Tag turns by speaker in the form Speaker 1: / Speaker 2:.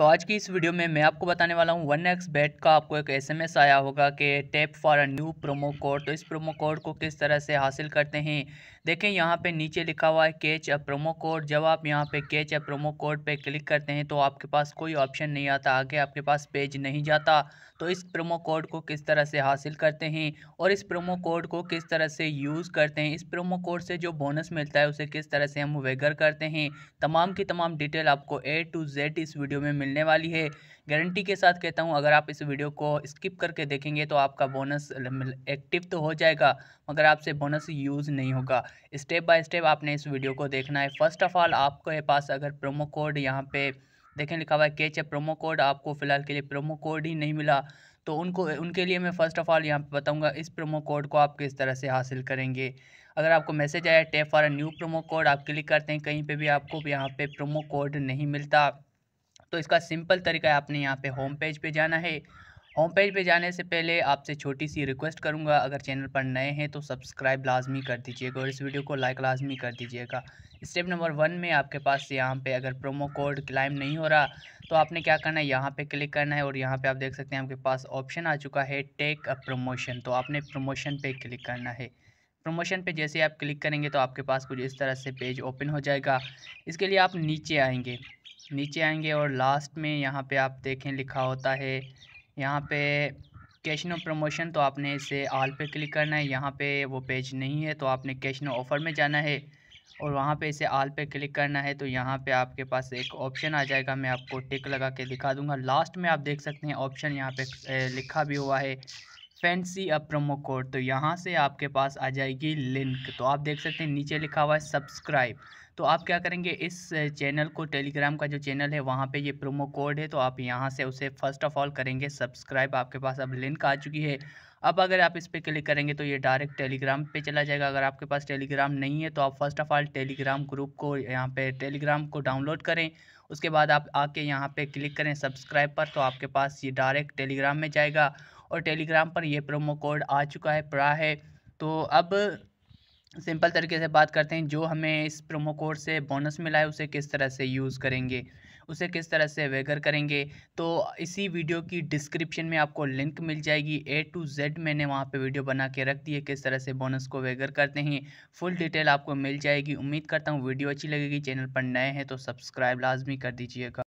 Speaker 1: तो आज की इस वीडियो में मैं आपको बताने वाला हूँ वन एक्स बैट का आपको एक एसएमएस आया होगा कि tap for a new promo code तो इस प्रोमो कोड को किस तरह से हासिल करते हैं देखें यहाँ पे नीचे लिखा हुआ है कैच अ प्रोमो कोड जब आप यहाँ पे कैच अ प्रोमो कोड पे क्लिक करते हैं तो आपके पास कोई ऑप्शन नहीं आता आगे आपके पास पेज नहीं जाता तो इस प्रोमो कोड को किस तरह से हासिल करते हैं और इस प्रोमो कोड को किस तरह से यूज़ करते हैं इस प्रोमो कोड से जो बोनस मिलता है उसे किस तरह से हम वेगर करते हैं तमाम की तमाम डिटेल आपको ए टू जेड इस वीडियो में मिल मिलने वाली है गारंटी के साथ कहता हूँ अगर आप इस वीडियो को स्किप करके देखेंगे तो आपका बोनस एक्टिव तो हो जाएगा मगर आपसे बोनस यूज़ नहीं होगा स्टेप बाय स्टेप आपने इस वीडियो को देखना है फर्स्ट ऑफ ऑल आपके पास अगर प्रोमो कोड यहाँ पे देखें लिखा हुआ है कैच है प्रोमो कोड आपको फ़िलहाल के लिए प्रोमो कोड ही नहीं मिला तो उनको उनके लिए मैं फ़र्स्ट ऑफ़ ऑल यहाँ पे बताऊँगा इस प्रोमो कोड को आप किस तरह से हासिल करेंगे अगर आपको मैसेज आया tap for new promo code आप क्लिक करते हैं कहीं पर भी आपको यहाँ पर प्रोमो कोड नहीं मिलता तो इसका सिंपल तरीका है आपने यहाँ पे होम पेज पे जाना है होम पेज पे जाने से पहले आपसे छोटी सी रिक्वेस्ट करूँगा अगर चैनल पर नए हैं तो सब्सक्राइब लाजमी कर दीजिएगा और इस वीडियो को लाइक लाजमी कर दीजिएगा स्टेप नंबर वन में आपके पास यहाँ पे अगर प्रोमो कोड क्लाइम नहीं हो रहा तो आपने क्या करना है यहाँ पे क्लिक करना है और यहाँ पे आप देख सकते हैं आपके पास ऑप्शन आ चुका है टेक अ प्रमोशन तो आपने प्रमोशन पे क्लिक करना है प्रमोशन पे जैसे आप क्लिक करेंगे तो आपके पास कुछ इस तरह से पेज ओपन हो जाएगा इसके लिए आप नीचे आएंगे नीचे आएंगे और लास्ट में यहाँ पे आप देखें लिखा होता है यहाँ पे कैशनो प्रमोशन तो आपने इसे आल पे क्लिक करना है यहाँ पे वो पेज नहीं है तो आपने कैशनो ऑफ़र में जाना है और वहाँ पे इसे आल पे क्लिक करना है तो यहाँ पे आपके पास एक ऑप्शन आ जाएगा मैं आपको टिक लगा के दिखा दूंगा लास्ट में आप देख सकते हैं ऑप्शन यहाँ पे लिखा भी हुआ है फैंसी अ प्रोमो कोड तो यहाँ से आपके पास आ जाएगी लिंक तो आप देख सकते हैं नीचे लिखा हुआ है सब्सक्राइब तो आप क्या करेंगे इस चैनल को टेलीग्राम का जो चैनल है वहाँ पे ये प्रोमो कोड है तो आप यहाँ से उसे फर्स्ट ऑफ ऑल करेंगे सब्सक्राइब आपके पास अब लिंक आ चुकी है अब अगर आप इस पर क्लिक करेंगे तो ये डायरेक्ट टेलीग्राम पे चला जाएगा अगर आपके पास टेलीग्राम नहीं है तो आप first of all Telegram group को यहाँ पे टेलीग्राम को डाउनलोड करें उसके बाद आप आके यहाँ पे क्लिक करें सब्सक्राइब पर तो आपके पास ये डायरेक्ट टेलीग्राम में जाएगा और टेलीग्राम पर यह प्रोमो कोड आ चुका है पड़ा है तो अब सिंपल तरीके से बात करते हैं जो हमें इस प्रोमो कोड से बोनस मिला है उसे किस तरह से यूज़ करेंगे उसे किस तरह से वेगर करेंगे तो इसी वीडियो की डिस्क्रिप्शन में आपको लिंक मिल जाएगी ए टू जेड मैंने वहाँ पे वीडियो बना के रख दी है किस तरह से बोनस को वेगर करते हैं फुल डिटेल आपको मिल जाएगी उम्मीद करता हूँ वीडियो अच्छी लगेगी चैनल पर नए हैं तो सब्सक्राइब लाजमी कर दीजिएगा